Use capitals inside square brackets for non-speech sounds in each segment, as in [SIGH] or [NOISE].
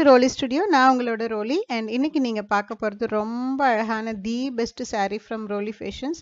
to ரோலி studio நான் உங்களோட ரோலி and இன்றைக்கி நீங்கள் பார்க்க போகிறது ரொம்ப அழகான the best sari from Roli fashions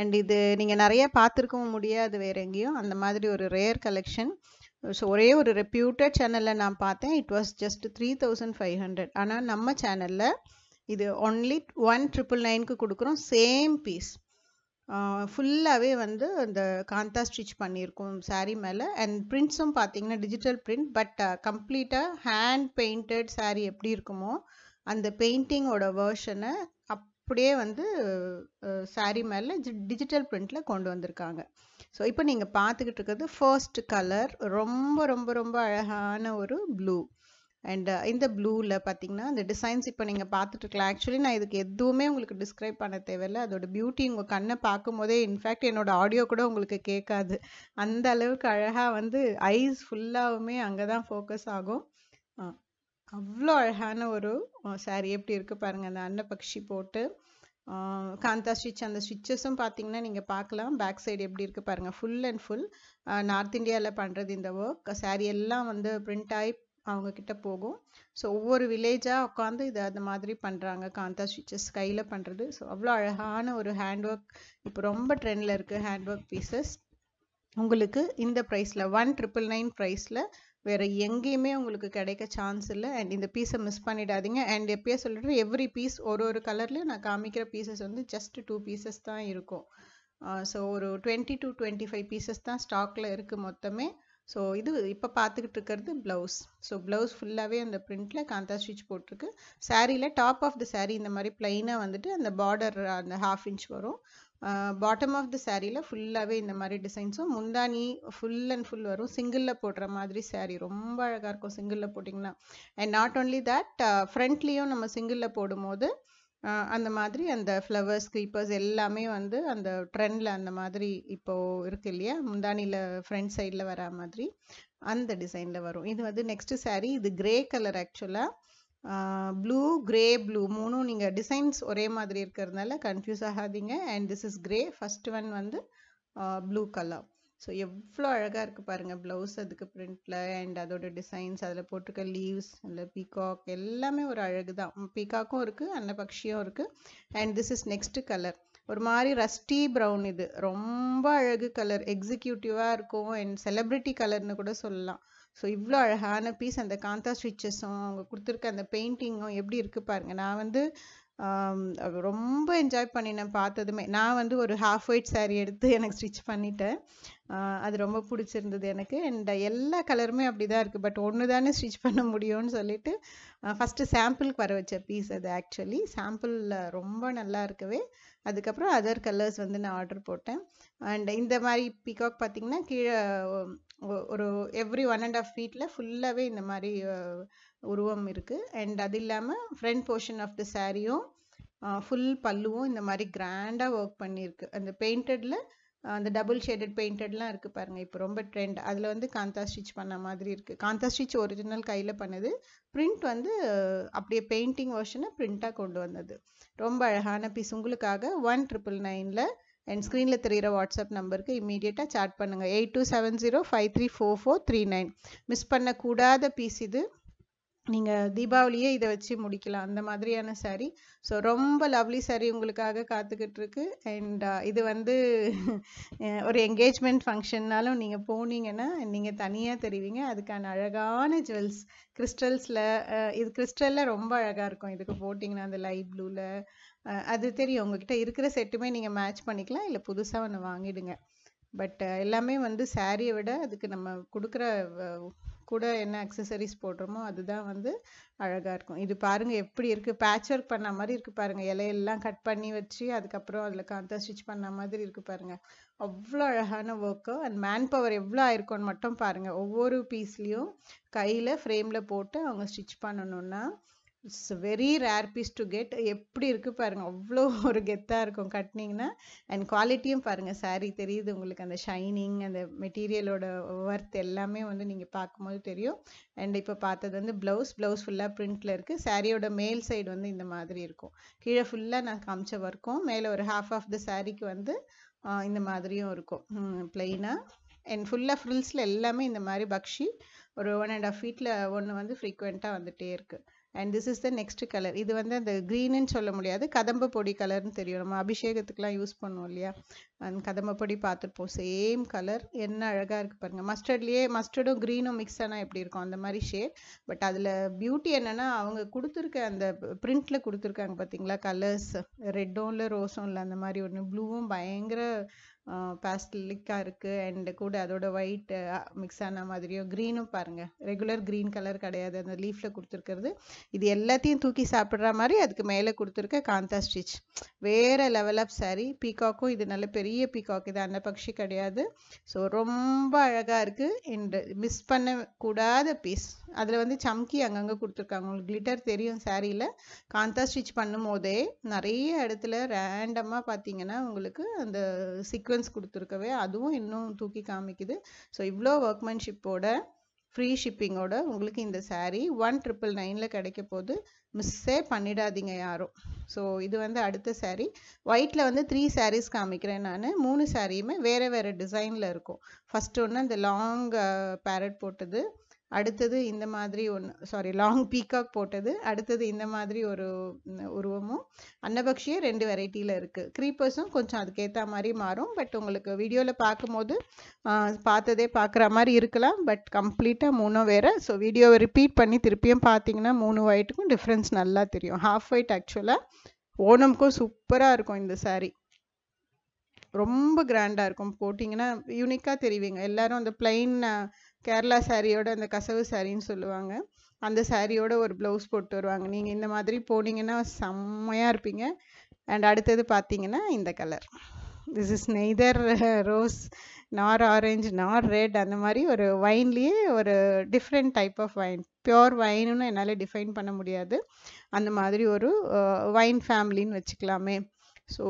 and இது நீங்கள் நிறைய பார்த்துருக்கவும் முடியாது வேற எங்கேயும் அந்த மாதிரி ஒரு ரேர் கலெக்ஷன் ஸோ ஒரே ஒரு ரெப்யூட்டட் சேனலில் நான் பார்த்தேன் it was just three thousand five hundred ஆனால் நம்ம சேனலில் இது ஒன்லி ஒன் ட்ரிபிள் நைனுக்கு கொடுக்குறோம் சேம் பீஸ் ஃபுல்லாகவே வந்து அந்த காந்தா ஸ்டிச் பண்ணியிருக்கோம் சாரீ மேலே அண்ட் ப்ரிண்ட்ஸும் பார்த்தீங்கன்னா டிஜிட்டல் பிரிண்ட் பட் கம்ப்ளீட்டாக ஹேண்ட் பெயிண்டட் சாரீ எப்படி இருக்குமோ அந்த பெயிண்டிங்கோட வேர்ஷனை அப்படியே வந்து சாரீ மேலே டிஜிட்டல் பிரிண்ட்டில் கொண்டு வந்திருக்காங்க ஸோ இப்போ நீங்கள் பார்த்துக்கிட்டு இருக்கிறது ஃபர்ஸ்ட் கலர் ரொம்ப ரொம்ப ரொம்ப அழகான ஒரு ப்ளூ அண்ட் uh, இந்த ப்ளூவில் பார்த்தீங்கன்னா அந்த டிசைன்ஸ் இப்போ நீங்கள் பார்த்துட்ருக்கலாம் ஆக்சுவலி நான் இதுக்கு எதுவுமே உங்களுக்கு டிஸ்கிரைப் பண்ண தேவையில்லை அதோட பியூட்டி உங்கள் கண்ணை பார்க்கும்போதே இன்ஃபேக்ட் என்னோடய ஆடியோ கூட உங்களுக்கு கேட்காது அந்த அளவுக்கு அழகாக வந்து ஐஸ் ஃபுல்லாகவுமே அங்கே தான் ஃபோக்கஸ் ஆகும் அவ்வளோ அழகான ஒரு சாரீ எப்படி இருக்குது பாருங்கள் அந்த அன்னப்பக்ஷி போட்டு காந்தா ஸ்விட்ச் அந்த ஸ்டிச்சஸும் பார்த்தீங்கன்னா நீங்கள் பார்க்கலாம் பேக் சைடு எப்படி இருக்குது பாருங்கள் ஃபுல் அண்ட் ஃபுல் நார்த் இந்தியாவில் பண்ணுறது இந்த ஒர்க் சாரி எல்லாம் வந்து பிரிண்ட் ஆகி அவங்கக்கிட்ட போகும் ஸோ ஒவ்வொரு வில்லேஜாக உட்காந்து இதை அந்த மாதிரி பண்ணுறாங்க காந்தா ஸ்விட்சஸ் கையில் பண்ணுறது ஸோ அவ்வளோ அழகான ஒரு ஹேண்ட் ஒர்க் இப்போ ரொம்ப ட்ரெண்டில் இருக்குது ஹேண்ட் ஒர்க் பீசஸ் உங்களுக்கு இந்த ப்ரைஸில் ஒன் ட்ரிபிள் நைன் ப்ரைஸில் வேறு எங்கேயுமே உங்களுக்கு கிடைக்க சான்ஸ் இல்லை அண்ட் இந்த பீஸை மிஸ் பண்ணிடாதீங்க அண்ட் எப்பயே சொல்லிட்டு எவ்ரி பீஸ் ஒரு ஒரு கலர்லேயும் நான் காமிக்கிற பீசஸ் வந்து ஜஸ்ட் டூ பீசஸ் தான் இருக்கும் ஸோ ஒரு twenty to twenty five pieces தான் ஸ்டாக்கில் இருக்குது மொத்தமே ஸோ இது இப்போ பார்த்துக்கிட்டு இருக்கிறது ப்ளவுஸ் ஸோ ப்ளவுஸ் ஃபுல்லாகவே அந்த பிரிண்ட்டில் காந்தா ஸ்டிச் போட்டிருக்கு சாரியில் டாப் ஆஃப் த சாரீ இந்த மாதிரி பிளைனாக வந்துட்டு அந்த பார்டர் அந்த ஹாஃப் இன்ச் வரும் பாட்டம் ஆஃப் த சாரியில் ஃபுல்லாகவே இந்த மாதிரி டிசைன்ஸும் முந்தானி ஃபுல் அண்ட் ஃபுல் வரும் சிங்கிளில் போடுற மாதிரி சாரீ ரொம்ப அழகாக இருக்கும் சிங்கிளில் போட்டிங்கன்னா அண்ட் நாட் ஓன்லி தட் ஃப்ரண்ட்லேயும் நம்ம சிங்கிளில் போடும்போது அந்த மாதிரி அந்த ஃப்ளவர்ஸ் ஸ்க்ரீப்பர்ஸ் எல்லாமே வந்து அந்த ட்ரெண்டில் அந்த மாதிரி இப்போது இருக்குது இல்லையா முந்தானியில் ஃப்ரண்ட் சைடில் வர மாதிரி அந்த டிசைனில் வரும் இது வந்து நெக்ஸ்ட்டு சாரீ இது கிரே கலர் ஆக்சுவலாக ப்ளூ கிரே ப்ளூ மூணும் நீங்கள் டிசைன்ஸ் ஒரே மாதிரி இருக்கிறதுனால கன்ஃபியூஸ் ஆகாதீங்க and this is grey first one வந்து ப்ளூ கலர் ஸோ எவ்வளோ அழகாக இருக்குது பாருங்கள் ப்ளவுஸ் அதுக்கு ப்ரிண்டில் அண்ட் அதோட டிசைன்ஸ் அதில் போட்டிருக்க லீவ்ஸ் அதில் பீகாக் எல்லாமே ஒரு அழகு தான் பீகாக்கும் இருக்குது அந்த பக்ஷியும் இருக்குது and this is next colour ஒரு மாதிரி ரஸ்டி ப்ரௌன் இது ரொம்ப அழகு கலர் எக்ஸிக்யூட்டிவாக இருக்கும் அண்ட் செலிப்ரிட்டி கலர்னு கூட சொல்லலாம் ஸோ இவ்வளோ அழகான பீஸ் அந்த காந்தா ஸ்டிச்சஸும் அவங்க கொடுத்துருக்க அந்த பெயிண்டிங்கும் எப்படி இருக்குது பாருங்கள் நான் வந்து ரொம்ப என்ஜாய் பண்ணினேன் பார்த்ததுமே நான் வந்து ஒரு ஹாஃப் ஒயிட் சாரீ எடுத்து எனக்கு ஸ்டிச் பண்ணிட்டேன் அது ரொம்ப பிடிச்சிருந்தது எனக்கு அண்ட் எல்லா கலருமே அப்படி தான் இருக்குது பட் ஒன்று தானே ஸ்டிச் பண்ண முடியும்னு சொல்லிட்டு ஃபஸ்ட்டு சாம்பிளுக்கு வர வச்ச பீஸ் அது ஆக்சுவலி சாம்பிளில் ரொம்ப நல்லா இருக்கவே அதுக்கப்புறம் அதர் கலர்ஸ் வந்து நான் ஆர்டர் போட்டேன் அண்ட் இந்த மாதிரி பிகாக் பார்த்திங்கன்னா கீழே ஒரு எவ்ரி ஒன் அண்ட் ஆஃப் ஃபீட்டில் ஃபுல்லாகவே இந்த மாதிரி உருவம் இருக்குது அண்ட் அது இல்லாமல் ஃப்ரண்ட் போர்ஷன் ஆஃப் த சாரியும் ஃபுல் பல்லுவும் இந்த மாதிரி கிராண்டாக ஒர்க் பண்ணியிருக்கு அந்த பெயிண்டடில் அந்த டபுள் ஷேடட் பெயிண்டட்லாம் இருக்குது பாருங்கள் இப்போ ரொம்ப ட்ரெண்ட் அதில் வந்து காந்தா ஸ்டிச் பண்ண மாதிரி இருக்குது காந்தா ஸ்டிச் ஒரிஜினல் கையில் பண்ணது பிரிண்ட் வந்து அப்படியே பெயிண்டிங் வெர்ஷனை பிரிண்ட்டாக கொண்டு வந்தது ரொம்ப அழகான பீஸ் உங்களுக்காக ஒன் ட்ரிபிள் நைனில் என் ஸ்க்ரீனில் தெரிகிற வாட்ஸ்அப் நம்பருக்கு இம்மீடியட்டாக சாட் பண்ணுங்கள் eight two seven zero five three four four three nine miss பண்ணக்கூடாத பீஸ் இது நீங்கள் தீபாவளியே இதை வச்சு முடிக்கலாம் அந்த மாதிரியான சாரீ ஸோ ரொம்ப லவ்லி சாரீ உங்களுக்காக காத்துக்கிட்டு இருக்கு அண்ட் uh, இது வந்து [LAUGHS] ஒரு என்கேஜ்மெண்ட் ஃபங்க்ஷன்னாலும் நீங்கள் போனீங்கன்னா நீங்கள் தனியாக தெரிவிங்க அதுக்கான அழகான ஜுவல்ஸ் கிறிஸ்டல்ஸில் இது கிறிஸ்டலில் ரொம்ப அழகாக இருக்கும் இதுக்கு போட்டிங்கன்னா அந்த லைட் ப்ளூவில் அது தெரியும் உங்ககிட்ட இருக்கிற செட்டுமே நீங்கள் மேட்ச் பண்ணிக்கலாம் இல்லை புதுசாக ஒன்று வாங்கிடுங்க பட் எல்லாமே வந்து சாரியை விட அதுக்கு நம்ம கொடுக்குற கூட என்ன அக்சசரிஸ் போடுறோமோ அதுதான் வந்து அழகாக இருக்கும் இது பாருங்கள் எப்படி இருக்குது பேட்ச் ஒர்க் பண்ண மாதிரி இருக்குது பாருங்கள் இலையெல்லாம் கட் பண்ணி வச்சு அதுக்கப்புறம் அதில் காந்தா ஸ்டிச் பண்ண மாதிரி இருக்குது பாருங்கள் அவ்வளோ அழகான ஒர்க்கு அண்ட் மேன் பவர் எவ்வளோ ஆயிருக்கும்னு மட்டும் பாருங்கள் ஒவ்வொரு பீஸ்லேயும் கையில் ஃப்ரேமில் போட்டு அவங்க ஸ்டிச் பண்ணணுன்னா it's very rare piece to get எப்படி இருக்குது பாருங்கள் அவ்வளோ ஒரு கெத்தாக இருக்கும் கட்டினீங்கன்னா அண்ட் குவாலிட்டியும் பாருங்கள் சாரீ தெரியுது உங்களுக்கு அந்த ஷைனிங் அந்த மெட்டீரியலோட ஒர்த் எல்லாமே வந்து நீங்கள் பார்க்கும்போது தெரியும் அண்ட் இப்போ பார்த்தது வந்து ப்ளவுஸ் ப்ளவுஸ் ஃபுல்லாக பிரிண்ட்டில் இருக்குது சாரியோட மேல் சைடு வந்து இந்த மாதிரி இருக்கும் கீழே ஃபுல்லாக நான் காமிச்ச வரைக்கும் மேலே ஒரு ஹாஃப் ஆஃப் த சாரிக்கு வந்து இந்த மாதிரியும் இருக்கும் பிளெயினாக அண்ட் ஃபுல்லாக ஃப்ரில்ஸில் எல்லாமே இந்த மாதிரி பக்ஷி ஒரு ஒன் அண்ட் ஆஃப் ஃபீட்டில் ஒன்று வந்து ஃப்ரீக்குவெண்ட்டாக வந்துகிட்டே இருக்குது and this is the next colour இது வந்து அந்த க்ரீனுன்னு சொல்ல முடியாது கதம்ப பொடி கலர்னு தெரியும் நம்ம அபிஷேகத்துக்குலாம் யூஸ் பண்ணுவோம் இல்லையா அந்த கதம்ப பொடி பார்த்துருப்போம் சேம் கலர் என்ன அழகாக இருக்குது பாருங்கள் மஸ்டர்ட்லேயே மஸ்டர்டும் க்ரீனும் மிக்ஸ் ஆனால் எப்படி இருக்கும் அந்த மாதிரி ஷேட் பட் அதில் பியூட்டி என்னென்னா அவங்க கொடுத்துருக்க அந்த பிரிண்டில் கொடுத்துருக்காங்க பார்த்தீங்களா கலர்ஸ் ரெட்டும் இல்லை ரோஸும் இல்லை அந்த மாதிரி ஒன்று ப்ளூவும் பயங்கர பேஸ்டலிக்காக இருக்குது அண்டு கூட அதோட ஒயிட் மிக்ஸ் ஆன மாதிரியும் க்ரீனும் பாருங்கள் ரெகுலர் க்ரீன் கலர் கிடையாது அந்த லீஃபில் கொடுத்துருக்கிறது இது எல்லாத்தையும் தூக்கி சாப்பிட்ற மாதிரி அதுக்கு மேலே கொடுத்துருக்க காந்தா ஸ்டிச் வேறு லெவல் ஆஃப் சாரி பீகாக்கும் இது நல்ல பெரிய பீகாக் இது அன்ன கிடையாது ஸோ ரொம்ப அழகாக இருக்குது அண்டு மிஸ் பண்ண கூடாத பீஸ் அதில் வந்து சம்கி அங்கங்கே கொடுத்துருக்காங்க உங்களுக்கு கிளிட்டர் தெரியும் சாரியில் காந்தா ஸ்டிச் பண்ணும் போதே நிறைய இடத்துல ரேண்டமாக பார்த்தீங்கன்னா உங்களுக்கு அந்த சீக்வன்ஸ் கொடுத்துருக்கவே அதுவும் இன்னும் தூக்கி காமிக்குது ஸோ இவ்வளோ ஒர்க்மேன்ஷிப்போட ஃப்ரீ ஷிப்பிங்கோட உங்களுக்கு இந்த சாரீ ஒன் ட்ரிப்பிள் நைனில் கிடைக்க போது மிஸ்ஸே பண்ணிடாதீங்க யாரும் ஸோ இது வந்து அடுத்த சாரீ ஒயிட்டில் வந்து த்ரீ சாரீஸ் காமிக்கிறேன் நான் மூணு சாரியுமே வேறு வேறு டிசைனில் இருக்கும் ஃபஸ்ட் ஒன்று அந்த லாங் பேரட் uh, போட்டது அடுத்தது இந்த மாதிரி ஒன்று சாரி லாங் பீகாக் போட்டது அடுத்தது இந்த மாதிரி ஒரு உருவமும் அன்னபக்ஷியே ரெண்டு வெரைட்டியில் இருக்குது க்ரீப்பர்ஸும் கொஞ்சம் அதுக்கேற்ற மாதிரி மாறும் பட் உங்களுக்கு வீடியோவில் பார்க்கும்போது பார்த்ததே பார்க்குற மாதிரி இருக்கலாம் பட் கம்ப்ளீட்டாக மூணும் வேறு ஸோ வீடியோவை ரிப்பீட் பண்ணி திருப்பியும் பார்த்தீங்கன்னா மூணு ஒயிட்டுக்கும் டிஃப்ரென்ஸ் நல்லா தெரியும் ஹாஃப் ஒயிட் ஆக்சுவலாக ஓனமுக்கும் சூப்பராக இருக்கும் இந்த சாரீ ரொம்ப கிராண்டாக இருக்கும் போட்டிங்கன்னா யூனிக்காக தெரிவிங்க எல்லோரும் அந்த பிளெயின் கேரளா சாரியோட அந்த கசவு சாரின்னு சொல்லுவாங்க அந்த சாரியோட ஒரு ப்ளவுஸ் போட்டு வருவாங்க நீங்கள் இந்த மாதிரி போனீங்கன்னா செம்மையாக இருப்பீங்க அண்ட் அடுத்தது பார்த்தீங்கன்னா இந்த colour this is neither rose nor orange nor red அந்த மாதிரி ஒரு வைன்லேயே ஒரு different type of wine pure வைனுன்னு என்னால் டிஃபைன் பண்ண முடியாது அந்த மாதிரி ஒரு வைன் ஃபேமிலின்னு வச்சுக்கலாமே ஸோ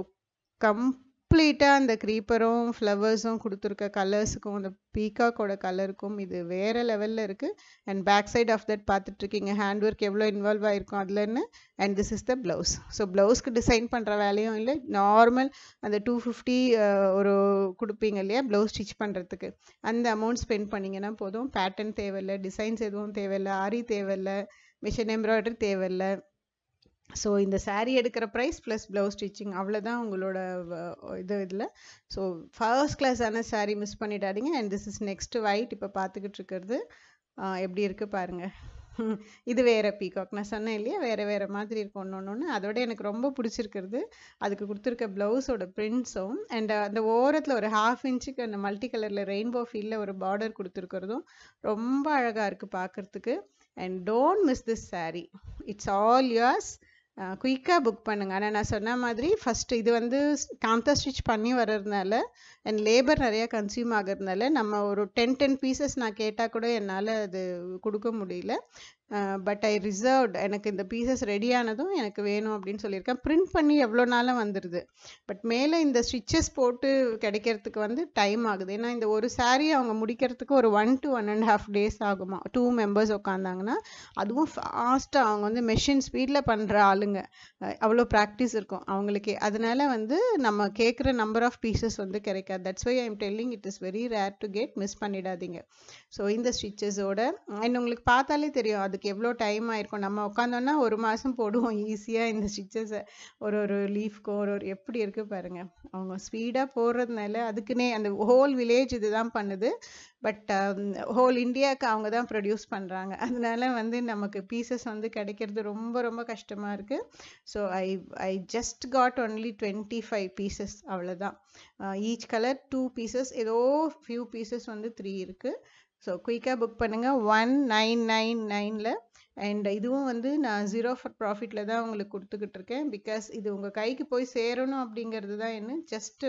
கம் கம்ப்ளீட்டாக அந்த க்ரீப்பரும் ஃப்ளவர்ஸும் கொடுத்துருக்க கலர்ஸுக்கும் அந்த பீகாக்கோட கலருக்கும் இது வேறு லெவலில் இருக்குது and back side of that பார்த்துட்ருக்கீங்க ஹேண்ட் ஒர்க் எவ்வளோ இன்வால்வ் ஆகிருக்கும் அதில்னு and this is the blouse so ப்ளவுஸ்க்கு டிசைன் பண்ணுற வேலையும் இல்லை நார்மல் அந்த டூ ஃபிஃப்டி ஒரு கொடுப்பீங்க இல்லையா ப்ளவுஸ் ஸ்டிச் பண்ணுறதுக்கு அந்த அமௌண்ட் ஸ்பெண்ட் பண்ணிங்கன்னா போதும் பேட்டர்ன் தேவையில்லை டிசைன்ஸ் எதுவும் தேவையில்லை ஆரி தேவையில்லை மிஷின் எம்ப்ராய்டரி தேவையில்லை ஸோ இந்த சாரீ எடுக்கிற ப்ரைஸ் ப்ளஸ் ப்ளவுஸ் ஸ்டிச்சிங் அவ்வளோதான் உங்களோட இது இதில் ஸோ ஃபர்ஸ்ட் கிளாஸான சாரீ மிஸ் பண்ணிடாதீங்க and this is next white இப்போ பார்த்துக்கிட்டு இருக்கிறது எப்படி இருக்குது பாருங்கள் இது வேறு பீகாக் நான் சொன்னேன் இல்லையா வேறு வேறு மாதிரி இருக்கும் ஒன்று ஒன்று ஒன்று அதோட எனக்கு ரொம்ப பிடிச்சிருக்கிறது அதுக்கு கொடுத்துருக்க ப்ளவுஸோட ப்ரிண்ட்ஸும் அண்ட் அந்த ஓரத்தில் ஒரு ஹாஃப் இன்ச்சுக்கு அந்த மல்டி கலரில் ரெயின்போ ஃபீல்டில் ஒரு பார்டர் கொடுத்துருக்கிறதும் ரொம்ப அழகாக இருக்குது பார்க்குறதுக்கு and don't miss this sari it's all yours குயிக்காக புக் பண்ணுங்கள் ஆனால் நான் சொன்ன மாதிரி ஃபஸ்ட்டு இது வந்து காந்தா ஸ்டிச் பண்ணி வர்றதுனால அண்ட் லேபர் நிறையா கன்சியூம் ஆகிறதுனால நம்ம ஒரு டென் டென் பீசஸ் நான் கேட்டால் கூட என்னால் அது கொடுக்க முடியல பட் ஐ ரிசர்வ்ட் எனக்கு இந்த பீசஸ் ரெடியானதும் எனக்கு வேணும் அப்படின்னு சொல்லியிருக்கேன் பிரிண்ட் பண்ணி எவ்வளோ நாளும் வந்துடுது பட் மேலே இந்த ஸ்டிச்சஸ் போட்டு கிடைக்கிறதுக்கு வந்து டைம் ஆகுது ஏன்னா இந்த ஒரு சாரீ அவங்க முடிக்கிறதுக்கு ஒரு one to one and half days ஆகுமா டூ மெம்பர்ஸ் உட்காந்தாங்கன்னா அதுவும் ஃபாஸ்ட்டாக அவங்க வந்து மெஷின் ஸ்பீடில் பண்ணுற ஆளுங்க அவ்வளோ ப்ராக்டிஸ் இருக்கும் அவங்களுக்கே அதனால வந்து நம்ம கேட்குற நம்பர் ஆஃப் பீசஸ் வந்து கிடைக்காது that's why I am telling it is very rare to get miss பண்ணிடாதீங்க ஸோ இந்த ஸ்டிச்சஸோட அண்ட் உங்களுக்கு பார்த்தாலே தெரியும் அது அதுக்கு எவ்வளோ டைம் ஆயிருக்கும் நம்ம உட்காந்தோன்னா ஒரு மாதம் போடுவோம் ஈஸியாக இந்த ஸ்டிச்சஸை ஒரு ஒரு லீஃப்க்கும் ஒரு ஒரு எப்படி இருக்குது பாருங்கள் அவங்க ஸ்பீடாக போடுறதுனால அதுக்குன்னே அந்த ஹோல் வில்லேஜ் இது தான் பண்ணுது பட் ஹோல் இந்தியாவுக்கு அவங்க தான் ப்ரொடியூஸ் பண்ணுறாங்க அதனால வந்து நமக்கு பீசஸ் வந்து கிடைக்கிறது ரொம்ப ரொம்ப கஷ்டமாக இருக்குது so I I just got only twenty five pieces அவ்வளோதான் ஈச் கலர் டூ பீசஸ் ஏதோ ஃபியூ பீசஸ் வந்து த்ரீ இருக்குது ஸோ குயிக்காக புக் பண்ணுங்கள் ஒன் நைன் நைன் நைனில் அண்ட் இதுவும் வந்து நான் ஜீரோ ஃபார் ப்ராஃபிட்டில் தான் உங்களுக்கு கொடுத்துக்கிட்டு இருக்கேன் பிகாஸ் இது உங்கள் கைக்கு போய் சேரணும் அப்படிங்கிறது தான் என்ன just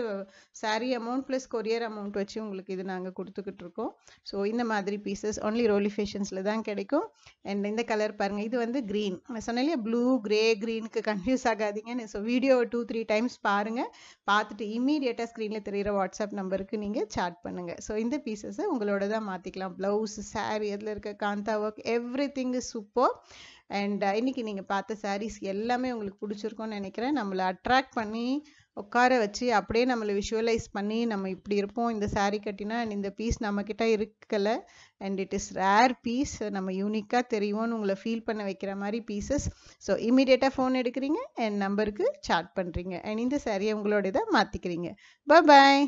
sari amount plus courier amount வச்சு உங்களுக்கு இது நாங்கள் கொடுத்துக்கிட்டு இருக்கோம் ஸோ இந்த மாதிரி பீசஸ் ஒன்லி ரோலி ஃபேஷன்ஸில் தான் கிடைக்கும் அண்ட் இந்த கலர் பாருங்கள் இது வந்து க்ரீன் நான் சொன்னாலே ப்ளூ க்ரே க்ரீனுக்கு கன்ஃபியூஸ் ஆகாதீங்க so video two three times பாருங்கள் பார்த்துட்டு இமீடியட்டாக ஸ்க்ரீனில் தெரிகிற வாட்ஸ்அப் நம்பருக்கு நீங்கள் சாட் பண்ணுங்கள் ஸோ இந்த பீசஸை உங்களோட தான் மாற்றிக்கலாம் ப்ளவுஸ் சாரி அதில் இருக்க Kantha work everything is super for and uh, இன்றைக்கி நீங்கள் பார்த்த சாரீஸ் எல்லாமே உங்களுக்கு பிடிச்சிருக்கும்னு நினைக்கிறேன் நம்மளை அட்ராக்ட் பண்ணி உட்கார வச்சு அப்படியே நம்மளை விஷுவலைஸ் பண்ணி நம்ம இப்படி இருப்போம் இந்த சாரீ கட்டினா அண்ட் இந்த பீஸ் நம்மக்கிட்ட இருக்கலை and it is rare piece நம்ம யூனிக்காக தெரியும்னு உங்களை ஃபீல் பண்ண வைக்கிற மாதிரி பீசஸ் ஸோ இமீடியட்டாக ஃபோன் எடுக்கிறீங்க என் நம்பருக்கு சாட் பண்ணுறீங்க அண்ட் இந்த சாரியை உங்களோட இதை மாற்றிக்கிறீங்க பாய்